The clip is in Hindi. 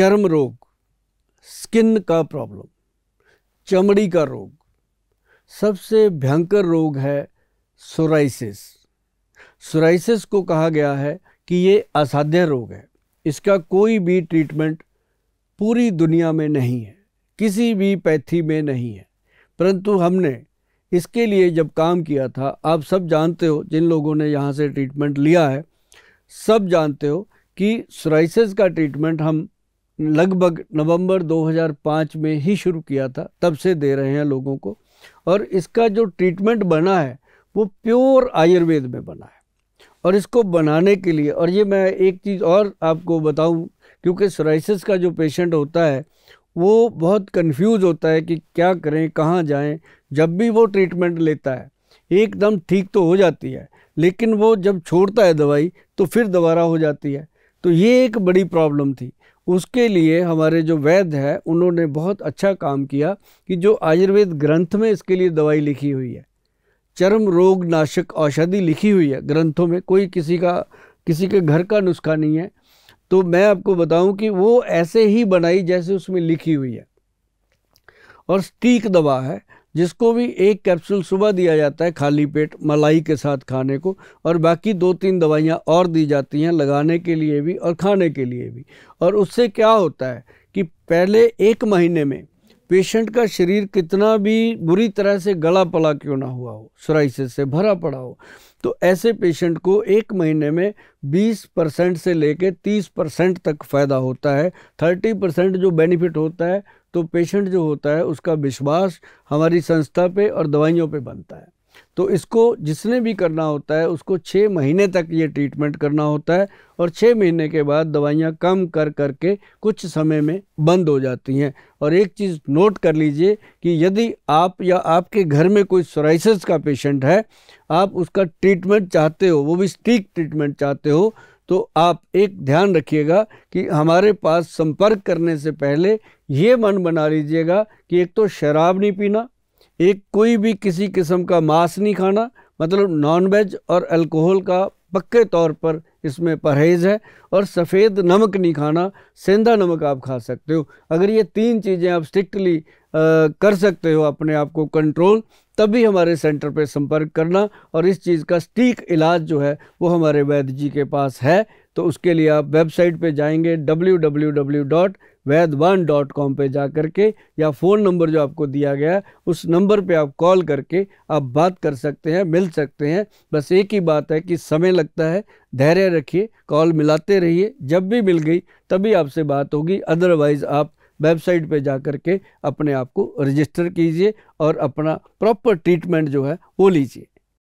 चर्म रोग स्किन का प्रॉब्लम चमड़ी का रोग सबसे भयंकर रोग है सोराइसिस सोराइसिस को कहा गया है कि ये असाध्य रोग है इसका कोई भी ट्रीटमेंट पूरी दुनिया में नहीं है किसी भी पैथी में नहीं है परंतु हमने इसके लिए जब काम किया था आप सब जानते हो जिन लोगों ने यहाँ से ट्रीटमेंट लिया है सब जानते हो कि सोराइसिस का ट्रीटमेंट हम लगभग नवंबर 2005 में ही शुरू किया था तब से दे रहे हैं लोगों को और इसका जो ट्रीटमेंट बना है वो प्योर आयुर्वेद में बना है और इसको बनाने के लिए और ये मैं एक चीज़ और आपको बताऊं क्योंकि सराइसिस का जो पेशेंट होता है वो बहुत कंफ्यूज होता है कि क्या करें कहाँ जाएं जब भी वो ट्रीटमेंट लेता है एकदम ठीक तो हो जाती है लेकिन वो जब छोड़ता है दवाई तो फिर दोबारा हो जाती है तो ये एक बड़ी प्रॉब्लम थी उसके लिए हमारे जो वैद्य है उन्होंने बहुत अच्छा काम किया कि जो आयुर्वेद ग्रंथ में इसके लिए दवाई लिखी हुई है चरम रोग नाशक औषधि लिखी हुई है ग्रंथों में कोई किसी का किसी के घर का नुस्खा नहीं है तो मैं आपको बताऊं कि वो ऐसे ही बनाई जैसे उसमें लिखी हुई है और स्टीक दवा है जिसको भी एक कैप्सूल सुबह दिया जाता है खाली पेट मलाई के साथ खाने को और बाकी दो तीन दवाइयाँ और दी जाती हैं लगाने के लिए भी और खाने के लिए भी और उससे क्या होता है कि पहले एक महीने में पेशेंट का शरीर कितना भी बुरी तरह से गला पला क्यों ना हुआ हो सराइसिस से भरा पड़ा हो तो ऐसे पेशेंट को एक महीने में 20 परसेंट से लेकर 30 परसेंट तक फ़ायदा होता है 30 परसेंट जो बेनिफिट होता है तो पेशेंट जो होता है उसका विश्वास हमारी संस्था पे और दवाइयों पे बनता है तो इसको जिसने भी करना होता है उसको छः महीने तक ये ट्रीटमेंट करना होता है और छः महीने के बाद दवाइयाँ कम कर कर के कुछ समय में बंद हो जाती हैं और एक चीज़ नोट कर लीजिए कि यदि आप या आपके घर में कोई सोराइसिस का पेशेंट है आप उसका ट्रीटमेंट चाहते हो वो भी स्टीक ट्रीटमेंट चाहते हो तो आप एक ध्यान रखिएगा कि हमारे पास संपर्क करने से पहले ये मन बना लीजिएगा कि एक तो शराब नहीं पीना एक कोई भी किसी किस्म का मांस नहीं खाना मतलब नॉन वेज और अल्कोहल का पक्के तौर पर इसमें परहेज़ है और सफ़ेद नमक नहीं खाना सेंधा नमक आप खा सकते हो अगर ये तीन चीज़ें आप स्ट्रिक्टली कर सकते हो अपने आप को कंट्रोल तभी हमारे सेंटर पे संपर्क करना और इस चीज़ का स्टीक इलाज जो है वो हमारे वैद्य जी के पास है तो उसके लिए आप वेबसाइट पे जाएंगे W W W dot dot com पर जा करके या फ़ोन नंबर जो आपको दिया गया है उस नंबर पे आप कॉल करके आप बात कर सकते हैं मिल सकते हैं बस एक ही बात है कि समय लगता है धैर्य रखिए कॉल मिलाते रहिए जब भी मिल गई तभी आपसे बात होगी अदरवाइज़ आप वेबसाइट पे जा कर के अपने आप को रजिस्टर कीजिए और अपना प्रॉपर ट्रीटमेंट जो है वो लीजिए